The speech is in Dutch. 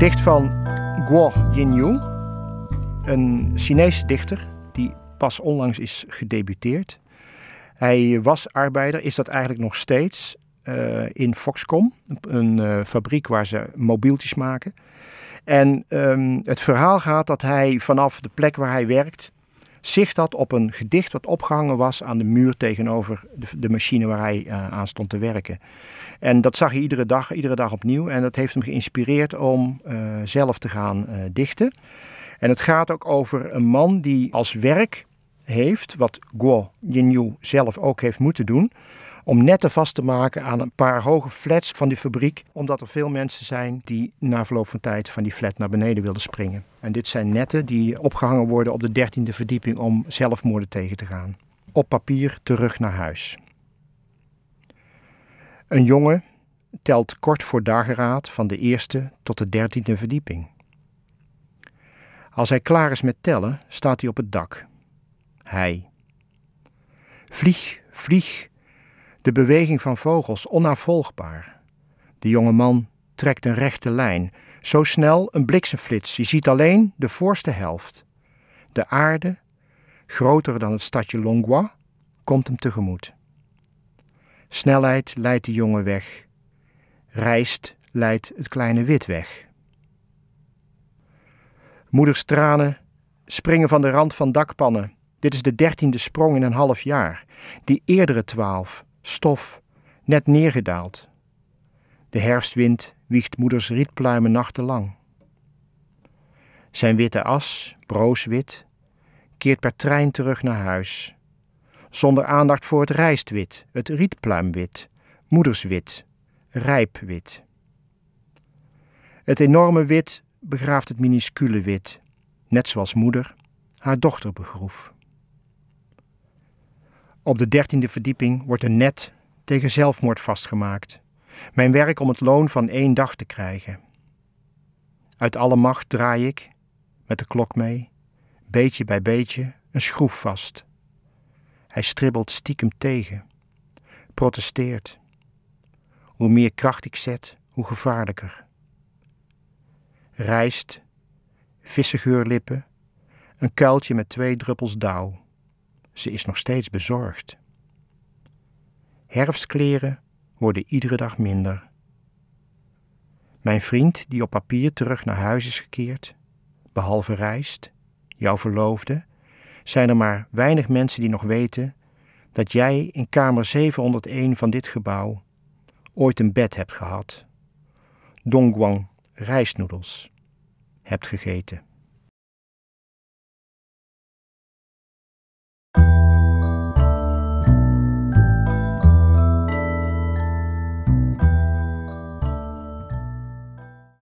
Dicht van Guo Jinyu, een Chinese dichter die pas onlangs is gedebuteerd. Hij was arbeider, is dat eigenlijk nog steeds, eh, in Foxcom, een eh, fabriek waar ze mobieltjes maken. En ehm, het verhaal gaat dat hij vanaf de plek waar hij werkt zicht had op een gedicht wat opgehangen was aan de muur tegenover de, machine waar hij eh, aan stond te werken. En dat zag hij iedere dag, iedere dag opnieuw. En dat heeft hem geïnspireerd om eh, zelf te gaan eh, dichten. En het gaat ook over een man die als werk heeft, wat Guo Yinyu zelf ook heeft moeten doen, om netten vast te maken aan een paar hoge flats van die fabriek, omdat er veel mensen zijn die na verloop van tijd van die flat naar beneden wilden springen. En dit zijn netten die opgehangen worden op de 13e verdieping om zelfmoorden tegen te gaan. Op papier terug naar huis. Een jongen telt kort voor dageraad van de eerste tot de dertiende verdieping. Als hij klaar is met tellen, staat hij op het dak. Hij. Vlieg, vlieg, de beweging van vogels onafvolgbaar. De jonge man trekt een rechte lijn, zo snel een bliksemflits. Je ziet alleen de voorste helft. De aarde, groter dan het stadje Longwa, komt hem tegemoet. Snelheid leidt de jongen weg. Rijst leidt het kleine wit weg. Moeders tranen springen van de rand van dakpannen. Dit is de dertiende sprong in een half jaar. Die eerdere twaalf stof, net neergedaald. De herfstwind wiegt moeders rietpluimen nachtenlang. Zijn witte as, brooswit, keert per trein terug naar huis. Zonder aandacht voor het rijstwit, het rietpluimwit, moederswit, rijpwit. Het enorme wit begraaft het minuscule wit, net zoals moeder haar dochter begroef. Op de dertiende verdieping wordt een net tegen zelfmoord vastgemaakt. Mijn werk om het loon van één dag te krijgen. Uit alle macht draai ik, met de klok mee, beetje bij beetje, een schroef vast. Hij stribbelt stiekem tegen, protesteert. Hoe meer kracht ik zet, hoe gevaarlijker. Rijst, vissengeurlippen, een kuiltje met twee druppels dauw. Ze is nog steeds bezorgd. Herfstkleren worden iedere dag minder. Mijn vriend, die op papier terug naar huis is gekeerd, behalve reist, jouw verloofde, zijn er maar weinig mensen die nog weten dat jij in kamer 701 van dit gebouw ooit een bed hebt gehad. Dongguang rijstnoedels hebt gegeten.